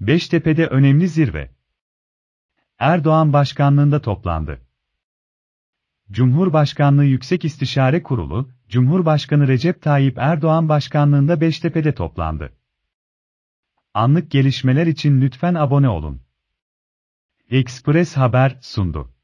Beştepe'de önemli zirve. Erdoğan başkanlığında toplandı. Cumhurbaşkanlığı Yüksek İstişare Kurulu, Cumhurbaşkanı Recep Tayyip Erdoğan başkanlığında Beştepe'de toplandı. Anlık gelişmeler için lütfen abone olun. Express Haber sundu.